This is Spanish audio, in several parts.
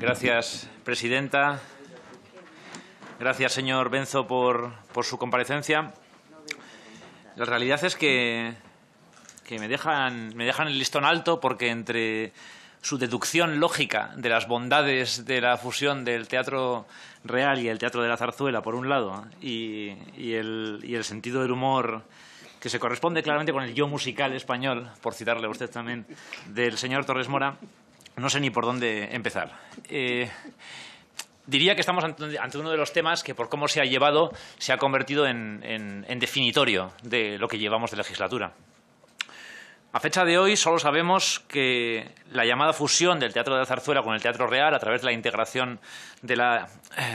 Gracias, presidenta. Gracias, señor Benzo, por, su comparecencia. La realidad es que, me, dejan, el listón alto porque entre su deducción lógica de las bondades de la fusión del teatro real y el teatro de la zarzuela, por un lado, y, el, y el, sentido del humor que se corresponde claramente con el yo musical español, por citarle a usted también, del señor Torres Mora, no sé ni por dónde empezar. Eh, diría que estamos ante uno de los temas que, por cómo se ha llevado, se ha convertido en, definitorio de lo que llevamos de legislatura. A fecha de hoy solo sabemos que la llamada fusión del Teatro de la Zarzuela con el Teatro Real a través de la integración eh,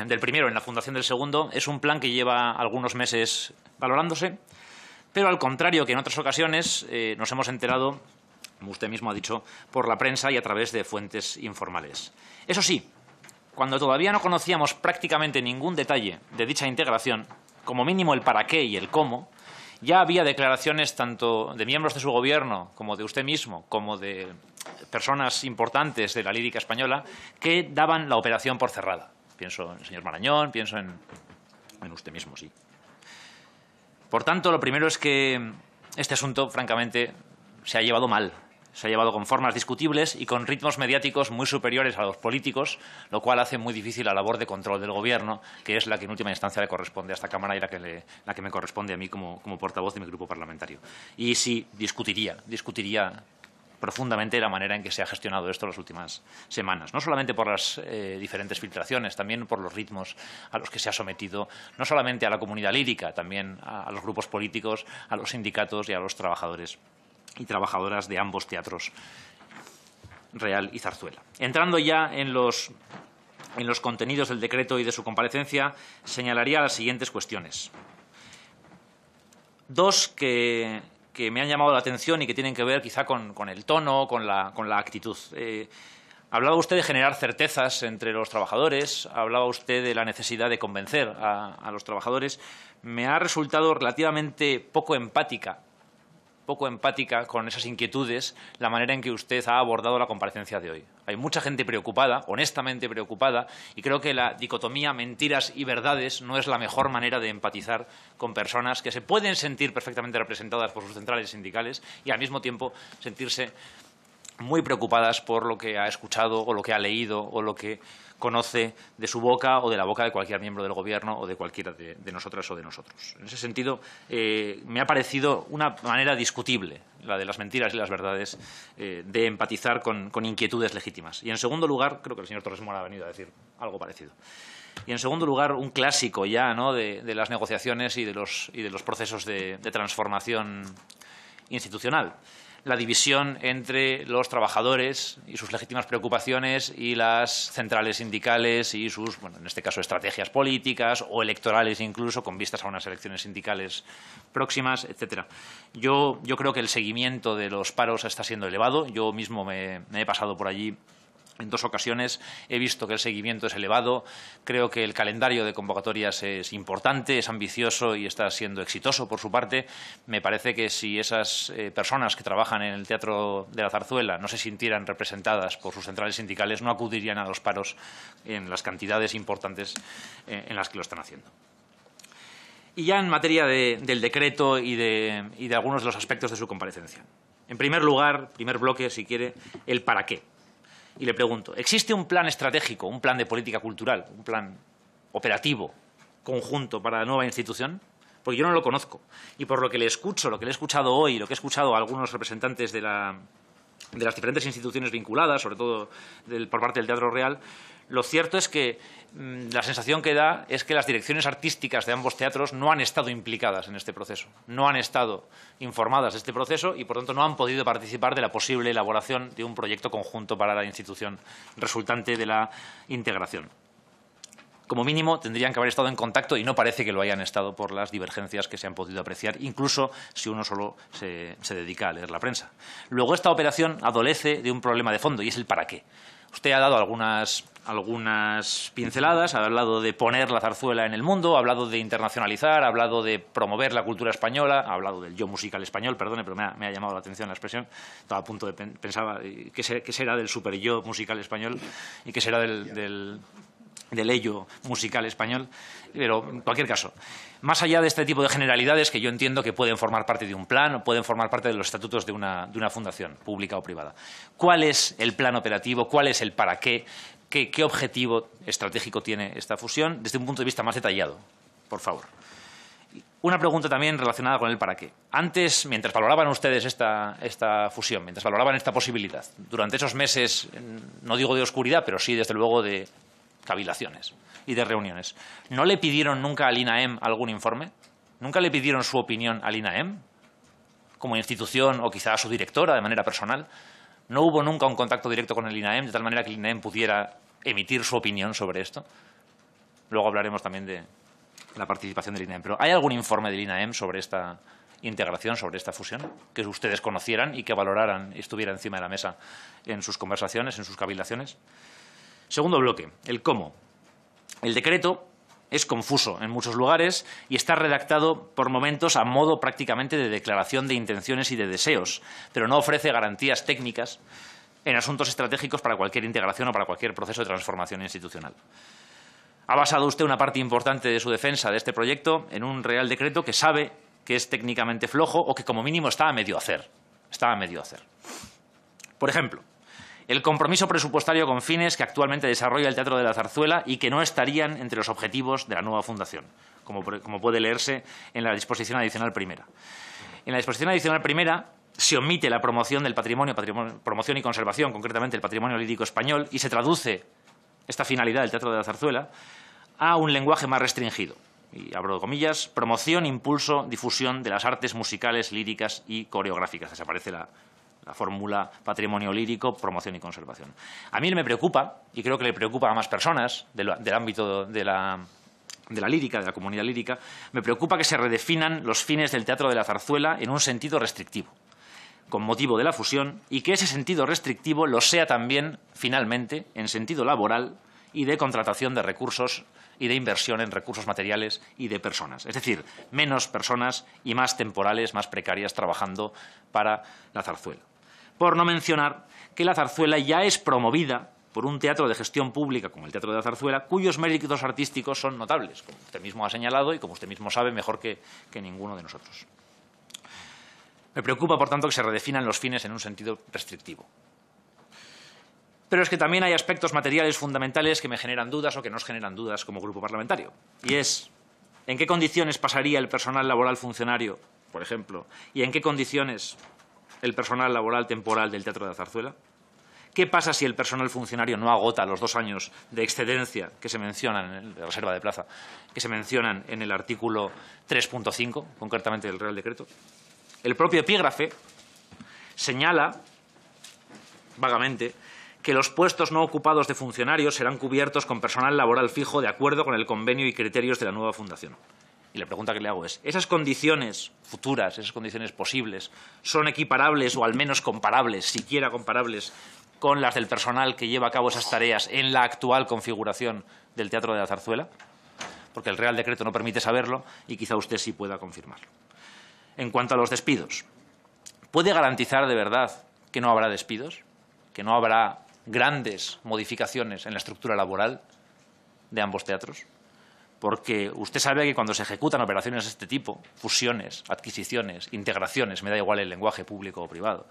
del primero en la fundación del segundo es un plan que lleva algunos meses valorándose, pero al contrario que en otras ocasiones eh, nos hemos enterado como usted mismo ha dicho, por la prensa y a través de fuentes informales. Eso sí, cuando todavía no conocíamos prácticamente ningún detalle de dicha integración, como mínimo el para qué y el cómo, ya había declaraciones tanto de miembros de su gobierno como de usted mismo, como de personas importantes de la lírica española, que daban la operación por cerrada. Pienso en el señor Marañón, pienso en, en usted mismo, sí. Por tanto, lo primero es que este asunto, francamente, se ha llevado mal se ha llevado con formas discutibles y con ritmos mediáticos muy superiores a los políticos, lo cual hace muy difícil la labor de control del Gobierno, que es la que en última instancia le corresponde a esta Cámara y la que, me corresponde a mí como, portavoz de mi grupo parlamentario. Y sí, discutiría, discutiría profundamente la manera en que se ha gestionado esto las últimas semanas. No solamente por las eh, diferentes filtraciones, también por los ritmos a los que se ha sometido, no solamente a la comunidad lírica, también a los grupos políticos, a los sindicatos y a los trabajadores y trabajadoras de ambos teatros Real y Zarzuela. Entrando ya en los, contenidos del decreto y de su comparecencia, señalaría las siguientes cuestiones. Dos que, me han llamado la atención y que tienen que ver quizá con, el tono, con la, con la actitud. Eh, hablaba usted de generar certezas entre los trabajadores, hablaba usted de la necesidad de convencer a los trabajadores. Me ha resultado relativamente poco empática poco empática con esas inquietudes la manera en que usted ha abordado la comparecencia de hoy. Hay mucha gente preocupada, honestamente preocupada, y creo que la dicotomía mentiras y verdades no es la mejor manera de empatizar con personas que se pueden sentir perfectamente representadas por sus centrales sindicales y al mismo tiempo sentirse muy preocupadas por lo que ha escuchado o lo que ha leído o lo que conoce de su boca o de la boca de cualquier miembro del Gobierno o de cualquiera de, nosotras o de nosotros. En ese sentido, eh, me ha parecido una manera discutible, la de las mentiras y las verdades, eh, de empatizar con, inquietudes legítimas. Y en segundo lugar, creo que el señor Torres Mora ha venido a decir algo parecido. Y en segundo lugar, un clásico ya de, las negociaciones y de los, procesos de transformación institucional la división entre los trabajadores y sus legítimas preocupaciones y las centrales sindicales y sus, bueno, en este caso, estrategias políticas o electorales incluso con vistas a unas elecciones sindicales próximas, etcétera. Yo, creo que el seguimiento de los paros está siendo elevado. Yo mismo me he pasado por allí en dos ocasiones he visto que el seguimiento es elevado, creo que el calendario de convocatorias es importante, es ambicioso y está siendo exitoso por su parte. Me parece que si esas eh, personas que trabajan en el Teatro de la Zarzuela no se sintieran representadas por sus centrales sindicales, no acudirían a los paros en las cantidades importantes eh, en las que lo están haciendo. Y ya en materia del decreto y de algunos de los aspectos de su comparecencia. En primer lugar, primer bloque, si quiere, el para qué y le pregunto, ¿existe un plan estratégico, un plan de política cultural, un plan operativo conjunto para la nueva institución? Porque yo no lo conozco. Y por lo que le escucho, lo que le he escuchado hoy, lo que he escuchado a algunos representantes de la de las diferentes instituciones vinculadas, sobre todo por parte del Teatro Real, lo cierto es que mm, la sensación que da es que las direcciones artísticas de ambos teatros no han estado implicadas en este proceso, no han estado informadas de este proceso y, por tanto, no han podido participar de la posible elaboración de un proyecto conjunto para la institución resultante de la integración como mínimo tendrían que haber estado en contacto y no parece que lo hayan estado por las divergencias que se han podido apreciar, incluso si uno solo se, dedica a leer la prensa. Luego, esta operación adolece de un problema de fondo y es el para qué. Usted ha dado algunas, pinceladas, ha hablado de poner la zarzuela en el mundo, ha hablado de internacionalizar, ha hablado de promover la cultura española, ha hablado del yo musical español, perdone, pero me ha, llamado la atención la expresión. Estaba a punto de pensar eh, qué será del super yo musical español y qué será del del ello musical español, pero en cualquier caso, más allá de este tipo de generalidades que yo entiendo que pueden formar parte de un plan o pueden formar parte de los estatutos de una, fundación pública o privada, ¿cuál es el plan operativo? ¿Cuál es el para qué? qué? objetivo estratégico tiene esta fusión desde un punto de vista más detallado? Por favor. Una pregunta también relacionada con el para qué. Antes, mientras valoraban ustedes esta, esta, fusión, mientras valoraban esta posibilidad, durante esos meses, no digo de oscuridad, pero sí, desde luego, de cavilaciones y de reuniones. ¿No le pidieron nunca al INAEM algún informe? ¿Nunca le pidieron su opinión al INAEM? Como institución o quizá a su directora de manera personal. ¿No hubo nunca un contacto directo con el INAEM de tal manera que el INAEM pudiera emitir su opinión sobre esto? Luego hablaremos también de la participación del INAEM. Pero ¿hay algún informe del INAEM sobre esta integración, sobre esta fusión, que ustedes conocieran y que valoraran y estuviera encima de la mesa en sus conversaciones, en sus cavilaciones? Segundo bloque, el cómo. El decreto es confuso en muchos lugares y está redactado por momentos a modo prácticamente de declaración de intenciones y de deseos, pero no ofrece garantías técnicas en asuntos estratégicos para cualquier integración o para cualquier proceso de transformación institucional. Ha basado usted una parte importante de su defensa de este proyecto en un Real Decreto que sabe que es técnicamente flojo o que como mínimo está a medio hacer. medio hacer. Por ejemplo, el compromiso presupuestario con fines que actualmente desarrolla el Teatro de la Zarzuela y que no estarían entre los objetivos de la nueva fundación, como, e-, puede leerse en la disposición adicional primera. En la disposición adicional primera se omite la promoción del patrimonio, promoción y conservación, concretamente el patrimonio lírico español, y se traduce esta finalidad del Teatro de la Zarzuela a un lenguaje más restringido. Y abro comillas, promoción, impulso, difusión de las artes musicales, líricas y coreográficas. Desaparece la la fórmula patrimonio lírico, promoción y conservación. A mí me preocupa, y creo que le preocupa a más personas del, ámbito de la lírica, de la comunidad lírica, me preocupa que se redefinan los fines del teatro de la zarzuela en un sentido restrictivo con motivo de la fusión y que ese sentido restrictivo lo sea también, finalmente, en sentido laboral y de contratación de recursos y de inversión en recursos materiales y de personas. Es decir, menos personas y más temporales, más precarias trabajando para la zarzuela. Por no mencionar que la zarzuela ya es promovida por un teatro de gestión pública como el Teatro de la Zarzuela, cuyos méritos artísticos son notables, como usted mismo ha señalado y como usted mismo sabe mejor que, ninguno de nosotros. Me preocupa, por tanto, que se redefinan los fines en un sentido restrictivo. Pero es que también hay aspectos materiales fundamentales que me generan dudas o que nos generan dudas como grupo parlamentario. Y es, ¿en qué condiciones pasaría el personal laboral funcionario, por ejemplo? ¿Y en qué condiciones el personal laboral temporal del Teatro de la Zarzuela? ¿Qué pasa si el personal funcionario no agota los dos años de excedencia que se mencionan, en el, reserva de plaza, que se mencionan en el artículo 3.5, concretamente del Real Decreto? El propio epígrafe señala, vagamente, que los puestos no ocupados de funcionarios serán cubiertos con personal laboral fijo de acuerdo con el convenio y criterios de la nueva fundación. Y la pregunta que le hago es, ¿esas condiciones futuras, esas condiciones posibles, son equiparables o al menos comparables, siquiera comparables, con las del personal que lleva a cabo esas tareas en la actual configuración del Teatro de la Zarzuela? Porque el Real Decreto no permite saberlo y quizá usted sí pueda confirmarlo. En cuanto a los despidos, ¿puede garantizar de verdad que no habrá despidos? ¿Que no habrá grandes modificaciones en la estructura laboral de ambos teatros? porque usted sabe que cuando se ejecutan operaciones de este tipo, fusiones, adquisiciones, integraciones, me da igual el lenguaje público o privado,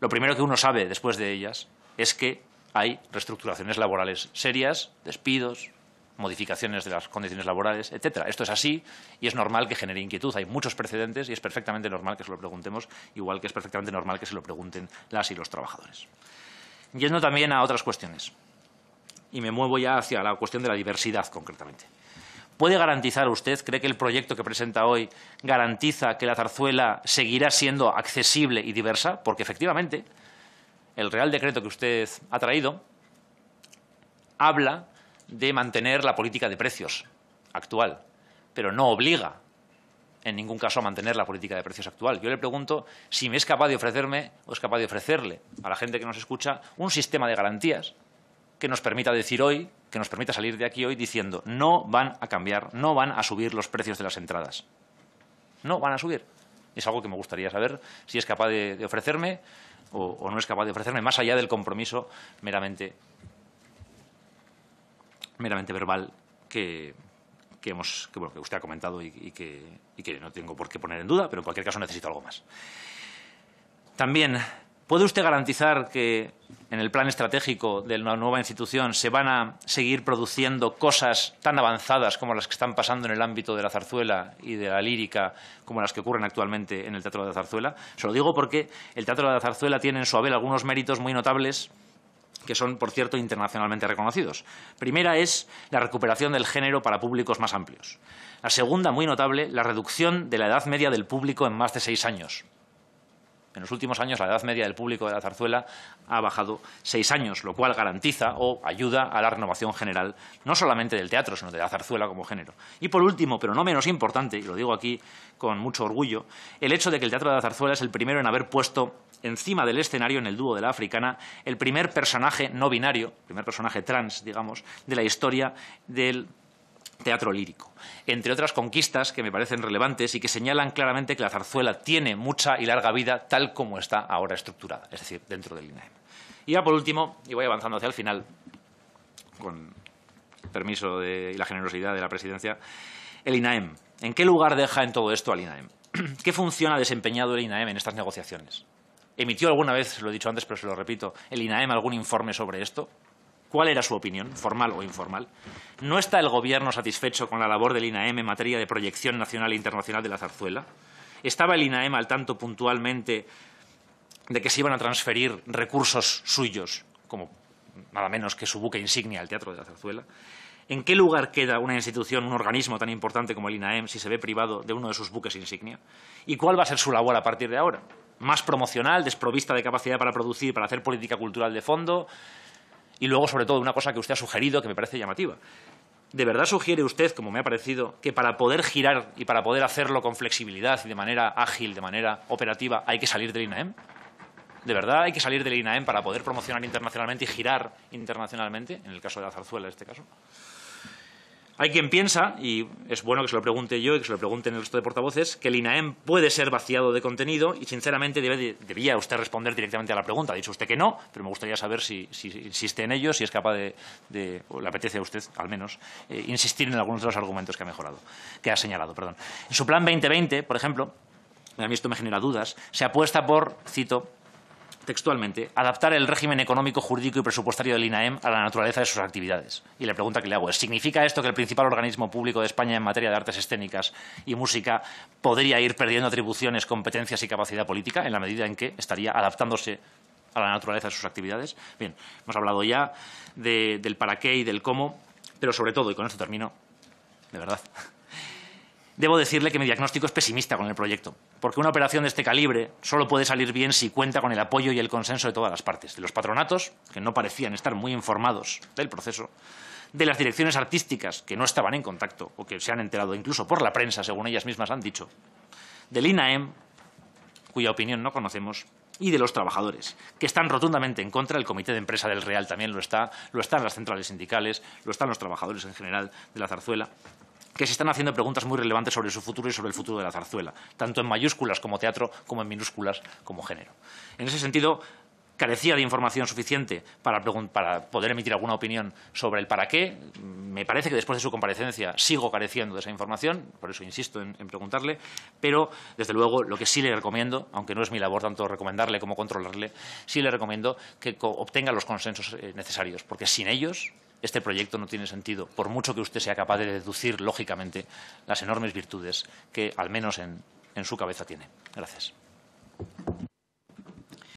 lo primero que uno sabe después de ellas es que hay reestructuraciones laborales serias, despidos, modificaciones de las condiciones laborales, etcétera. Esto es así y es normal que genere inquietud. Hay muchos precedentes y es perfectamente normal que se lo preguntemos, igual que es perfectamente normal que se lo pregunten las y los trabajadores. Yendo también a otras cuestiones, y me muevo ya hacia la cuestión de la diversidad concretamente. ¿Puede garantizar usted, cree que el proyecto que presenta hoy garantiza que la zarzuela seguirá siendo accesible y diversa? Porque efectivamente el Real Decreto que usted ha traído habla de mantener la política de precios actual, pero no obliga en ningún caso a mantener la política de precios actual. Yo le pregunto si me es capaz de ofrecerme o es capaz de ofrecerle a la gente que nos escucha un sistema de garantías que nos permita decir hoy que nos permita salir de aquí hoy diciendo no van a cambiar, no van a subir los precios de las entradas. No van a subir. Es algo que me gustaría saber si es capaz de, ofrecerme o, no es capaz de ofrecerme, más allá del compromiso meramente, meramente verbal que, hemos, que, usted ha comentado que, y, que, no tengo por qué poner en duda, pero en cualquier caso necesito algo más. También, ¿puede usted garantizar que en el plan estratégico de la nueva institución se van a seguir produciendo cosas tan avanzadas como las que están pasando en el ámbito de la zarzuela y de la lírica, como las que ocurren actualmente en el Teatro de la Zarzuela. Se lo digo porque el Teatro de la Zarzuela tiene en su haber algunos méritos muy notables que son, por cierto, internacionalmente reconocidos. Primera es la recuperación del género para públicos más amplios. La segunda, muy notable, la reducción de la edad media del público en más de seis años. En los últimos años la edad media del público de la zarzuela ha bajado seis años, lo cual garantiza o ayuda a la renovación general, no solamente del teatro, sino de la zarzuela como género. Y por último, pero no menos importante, y lo digo aquí con mucho orgullo, el hecho de que el teatro de la zarzuela es el primero en haber puesto encima del escenario en el dúo de la africana el primer personaje no binario, primer personaje trans, digamos, de la historia del teatro lírico, entre otras conquistas que me parecen relevantes y que señalan claramente que la zarzuela tiene mucha y larga vida tal como está ahora estructurada, es decir, dentro del INAEM. Y ya por último, y voy avanzando hacia el final, con permiso y la generosidad de la presidencia, el INAEM. ¿En qué lugar deja en todo esto al INAEM? ¿Qué función ha desempeñado el INAEM en estas negociaciones? ¿Emitió alguna vez, lo he dicho antes, pero se lo repito, el INAEM algún informe sobre esto? cuál era su opinión, formal o informal. ¿No está el Gobierno satisfecho con la labor del INAEM en materia de proyección nacional e internacional de la zarzuela? ¿Estaba el INAEM al tanto puntualmente de que se iban a transferir recursos suyos, como nada menos que su buque insignia, al Teatro de la Zarzuela? ¿En qué lugar queda una institución, un organismo tan importante como el INAEM si se ve privado de uno de sus buques insignia? ¿Y cuál va a ser su labor a partir de ahora? ¿Más promocional, desprovista de capacidad para producir, para hacer política cultural de fondo? Y luego, sobre todo, una cosa que usted ha sugerido que me parece llamativa. ¿De verdad sugiere usted, como me ha parecido, que para poder girar y para poder hacerlo con flexibilidad y de manera ágil, de manera operativa, hay que salir del INAEM? ¿De verdad hay que salir del INAEM para poder promocionar internacionalmente y girar internacionalmente, en el caso de la zarzuela en este caso? Hay quien piensa, y es bueno que se lo pregunte yo y que se lo pregunten el resto de portavoces, que el INAEM puede ser vaciado de contenido y, sinceramente, debía usted responder directamente a la pregunta. Ha dicho usted que no, pero me gustaría saber si, insiste en ello, si es capaz de, o le apetece a usted, al menos, eh, insistir en algunos de los argumentos que ha mejorado, que ha señalado. Perdón. En su plan 2020, por ejemplo, a mí esto me genera dudas, se apuesta por, cito, textualmente, adaptar el régimen económico, jurídico y presupuestario del INAEM a la naturaleza de sus actividades. Y la pregunta que le hago es, ¿significa esto que el principal organismo público de España en materia de artes escénicas y música podría ir perdiendo atribuciones, competencias y capacidad política en la medida en que estaría adaptándose a la naturaleza de sus actividades? Bien, hemos hablado ya del para qué y del cómo, pero sobre todo, y con esto termino, de verdad, debo decirle que mi diagnóstico es pesimista con el proyecto, porque una operación de este calibre solo puede salir bien si cuenta con el apoyo y el consenso de todas las partes, de los patronatos, que no parecían estar muy informados del proceso, de las direcciones artísticas, que no estaban en contacto o que se han enterado incluso por la prensa, según ellas mismas han dicho, del INAEM, cuya opinión no conocemos, y de los trabajadores, que están rotundamente en contra. El comité de empresa del Real también lo está, lo están las centrales sindicales, lo están los trabajadores en general de la zarzuela que se están haciendo preguntas muy relevantes sobre su futuro y sobre el futuro de la zarzuela, tanto en mayúsculas como teatro, como en minúsculas como género. En ese sentido, carecía de información suficiente para, poder emitir alguna opinión sobre el para qué. Me parece que después de su comparecencia sigo careciendo de esa información, por eso insisto en, preguntarle, pero desde luego lo que sí le recomiendo, aunque no es mi labor tanto recomendarle como controlarle, sí le recomiendo que obtenga los consensos eh, necesarios, porque sin ellos este proyecto no tiene sentido, por mucho que usted sea capaz de deducir lógicamente las enormes virtudes que, al menos en, su cabeza, tiene. Gracias.